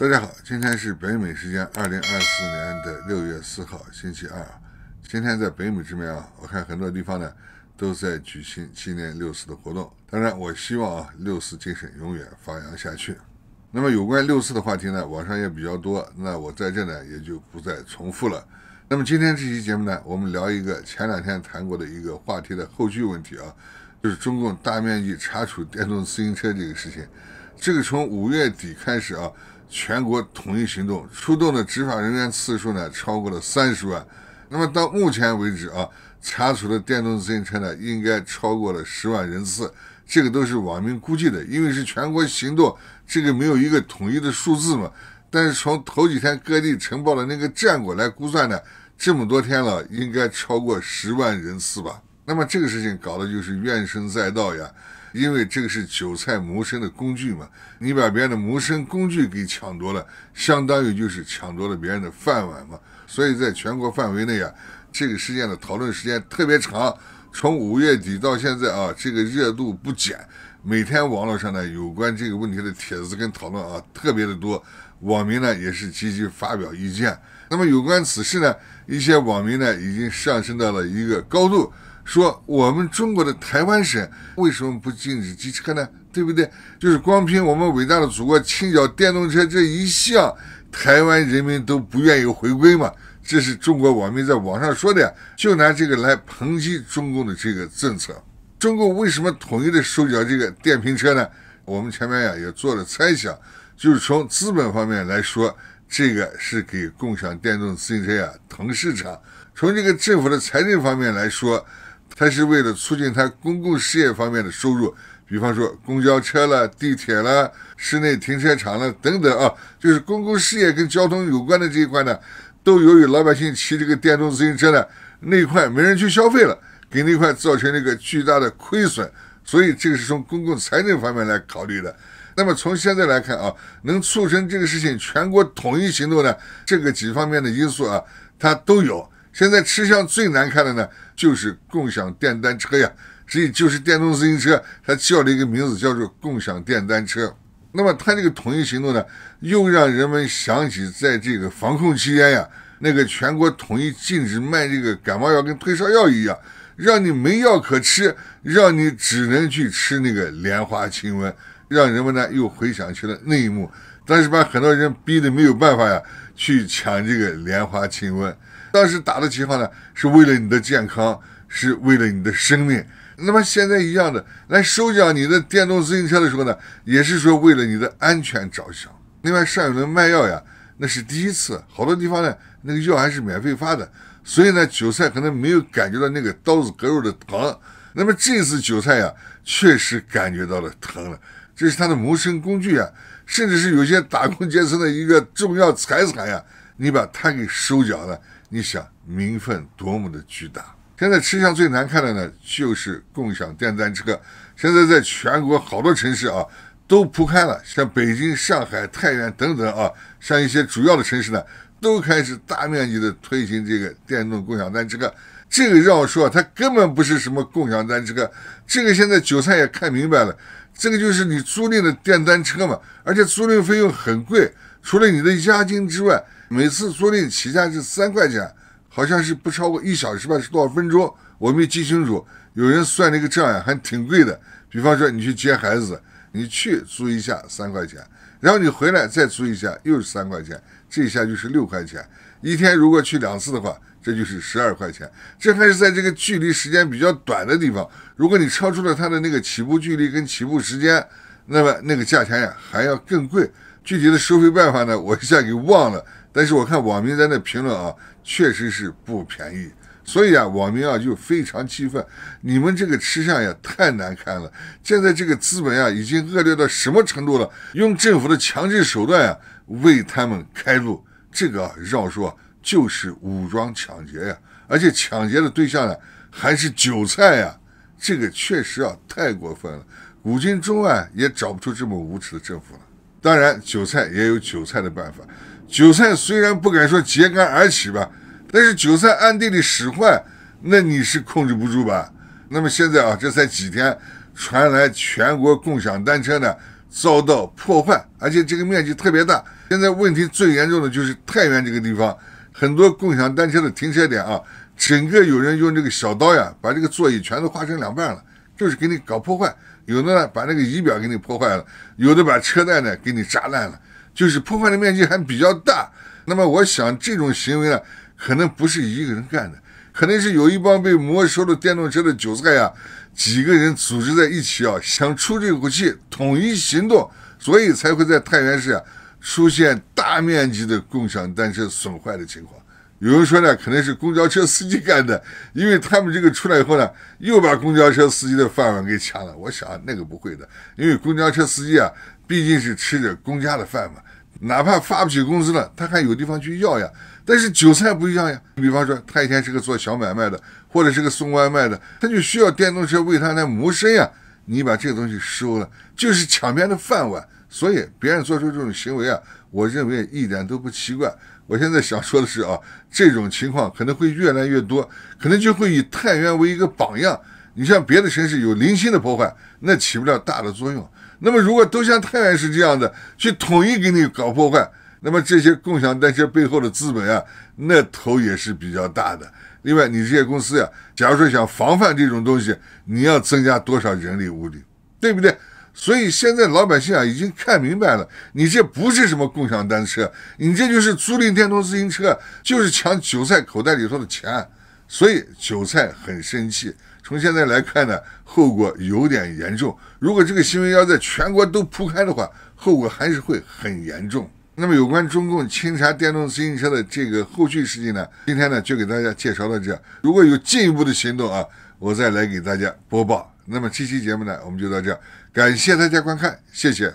大家好，今天是北美时间二零二四年的六月四号，星期二。今天在北美这边啊，我看很多地方呢都在举行纪念六四的活动。当然，我希望啊，六四精神永远发扬下去。那么有关六四的话题呢，网上也比较多，那我在这呢也就不再重复了。那么今天这期节目呢，我们聊一个前两天谈过的一个话题的后续问题啊，就是中共大面积查处电动自行车这个事情。这个从五月底开始啊。全国统一行动，出动的执法人员次数呢，超过了三十万。那么到目前为止啊，查处的电动自行车呢，应该超过了十万人次。这个都是网民估计的，因为是全国行动，这个没有一个统一的数字嘛。但是从头几天各地呈报的那个战果来估算呢，这么多天了，应该超过十万人次吧。那么这个事情搞的就是怨声载道呀。因为这个是韭菜谋生的工具嘛，你把别人的谋生工具给抢夺了，相当于就是抢夺了别人的饭碗嘛。所以，在全国范围内啊，这个事件的讨论时间特别长，从五月底到现在啊，这个热度不减。每天网络上呢，有关这个问题的帖子跟讨论啊，特别的多，网民呢也是积极发表意见。那么，有关此事呢，一些网民呢，已经上升到了一个高度。说我们中国的台湾省为什么不禁止机车呢？对不对？就是光凭我们伟大的祖国清缴电动车这一项，台湾人民都不愿意回归嘛。这是中国网民在网上说的，就拿这个来抨击中共的这个政策。中共为什么统一的收缴这个电瓶车呢？我们前面呀也做了猜想，就是从资本方面来说，这个是给共享电动自行车呀腾市场；从这个政府的财政方面来说。他是为了促进他公共事业方面的收入，比方说公交车了、地铁了、室内停车场了等等啊，就是公共事业跟交通有关的这一块呢，都由于老百姓骑这个电动自行车呢那一块没人去消费了，给那一块造成一个巨大的亏损，所以这个是从公共财政方面来考虑的。那么从现在来看啊，能促成这个事情全国统一行动呢，这个几方面的因素啊，它都有。现在吃相最难看的呢，就是共享电单车呀，这就是电动自行车，它叫了一个名字，叫做共享电单车。那么它这个统一行动呢，又让人们想起在这个防控期间呀，那个全国统一禁止卖这个感冒药跟退烧药一样，让你没药可吃，让你只能去吃那个莲花清瘟，让人们呢又回想起了那一幕，但是把很多人逼得没有办法呀，去抢这个莲花清瘟。当时打的情况呢，是为了你的健康，是为了你的生命。那么现在一样的，来收缴你的电动自行车的时候呢，也是说为了你的安全着想。另外，上一轮卖药呀，那是第一次，好多地方呢，那个药还是免费发的。所以呢，韭菜可能没有感觉到那个刀子割肉的疼。那么这次韭菜呀，确实感觉到了疼了。这是他的谋生工具啊，甚至是有些打工阶层的一个重要财产呀。你把它给收缴了，你想名分多么的巨大？现在吃相最难看的呢，就是共享电单车。现在在全国好多城市啊都铺开了，像北京、上海、太原等等啊，像一些主要的城市呢，都开始大面积的推行这个电动共享单车。这个让我说，它根本不是什么共享单车。这个现在韭菜也看明白了。这个就是你租赁的电单车嘛，而且租赁费用很贵，除了你的押金之外，每次租赁起价是三块钱，好像是不超过一小时吧，是多少分钟？我没记清楚。有人算了一个账呀，还挺贵的。比方说你去接孩子。你去租一下三块钱，然后你回来再租一下又是三块钱，这一下就是六块钱。一天如果去两次的话，这就是十二块钱。这还是在这个距离时间比较短的地方。如果你超出了它的那个起步距离跟起步时间，那么那个价钱呀还要更贵。具体的收费办法呢，我一下给忘了。但是我看网民在那评论啊，确实是不便宜。所以啊，网民啊就非常气愤，你们这个吃相也太难看了。现在这个资本啊，已经恶劣到什么程度了？用政府的强制手段啊，为他们开路，这个啊、绕说就是武装抢劫呀！而且抢劫的对象呢，还是韭菜呀，这个确实啊太过分了。古今中外也找不出这么无耻的政府了。当然，韭菜也有韭菜的办法，韭菜虽然不敢说揭竿而起吧。那是韭菜暗地里使坏，那你是控制不住吧？那么现在啊，这才几天，传来全国共享单车呢遭到破坏，而且这个面积特别大。现在问题最严重的就是太原这个地方，很多共享单车的停车点啊，整个有人用这个小刀呀，把这个座椅全都划成两半了，就是给你搞破坏。有的呢把那个仪表给你破坏了，有的把车带呢给你扎烂了，就是破坏的面积还比较大。那么我想这种行为呢？可能不是一个人干的，可能是有一帮被没收了电动车的韭菜呀，几个人组织在一起啊，想出这口气，统一行动，所以才会在太原市啊出现大面积的共享单车损坏的情况。有人说呢，可能是公交车司机干的，因为他们这个出来以后呢，又把公交车司机的饭碗给抢了。我想那个不会的，因为公交车司机啊，毕竟是吃着公家的饭嘛，哪怕发不起工资了，他还有地方去要呀。但是韭菜不一样呀，比方说他以前是个做小买卖的，或者是个送外卖的，他就需要电动车为他来谋生呀。你把这个东西收了，就是抢别人的饭碗。所以别人做出这种行为啊，我认为一点都不奇怪。我现在想说的是啊，这种情况可能会越来越多，可能就会以太原为一个榜样。你像别的城市有零星的破坏，那起不了大的作用。那么如果都像太原市这样的，去统一给你搞破坏，那么这些共享单车背后的资本啊，那头也是比较大的。另外，你这些公司呀，假如说想防范这种东西，你要增加多少人力物力，对不对？所以现在老百姓啊，已经看明白了，你这不是什么共享单车，你这就是租赁电动自行车，就是抢韭菜口袋里头的钱。所以韭菜很生气。从现在来看呢，后果有点严重。如果这个新闻要在全国都铺开的话，后果还是会很严重。那么有关中共清查电动自行车的这个后续事情呢，今天呢就给大家介绍到这。如果有进一步的行动啊，我再来给大家播报。那么这期节目呢，我们就到这，感谢大家观看，谢谢。